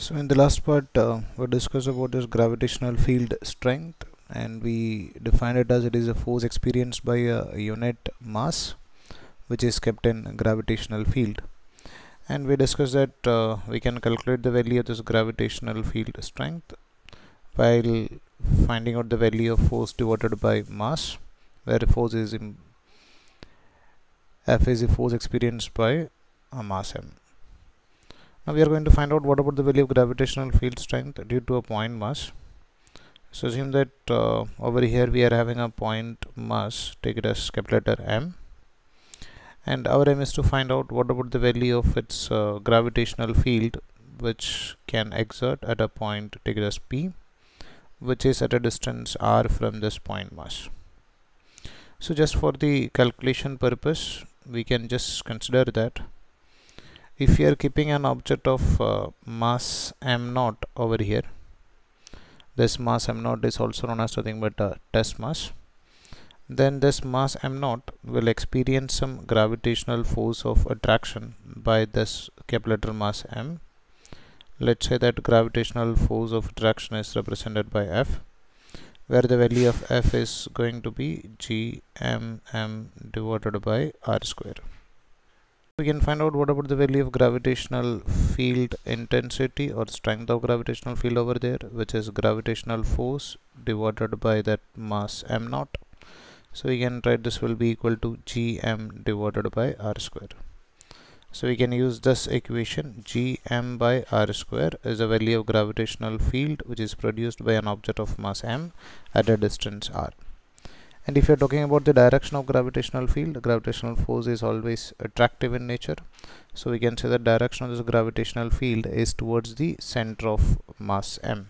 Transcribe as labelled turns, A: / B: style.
A: So in the last part uh, we discussed about this gravitational field strength and we defined it as it is a force experienced by a unit mass which is kept in gravitational field and we discussed that uh, we can calculate the value of this gravitational field strength while finding out the value of force divided by mass where force is in F is the force experienced by a mass m now we are going to find out what about the value of gravitational field strength due to a point mass so assume that uh, over here we are having a point mass take it as capital letter m and our aim is to find out what about the value of its uh, gravitational field which can exert at a point take it as p which is at a distance r from this point mass so just for the calculation purpose we can just consider that if you are keeping an object of uh, mass m naught over here this mass m naught is also known as nothing but a test mass then this mass m naught will experience some gravitational force of attraction by this capital mass m let's say that gravitational force of attraction is represented by F where the value of F is going to be G m m divided by r square we can find out what about the value of gravitational field intensity or strength of gravitational field over there which is gravitational force divided by that mass m naught. So we can write this will be equal to gm divided by r square. So we can use this equation gm by r square is the value of gravitational field which is produced by an object of mass m at a distance r and if you're talking about the direction of gravitational field gravitational force is always attractive in nature so we can say that direction of this gravitational field is towards the center of mass m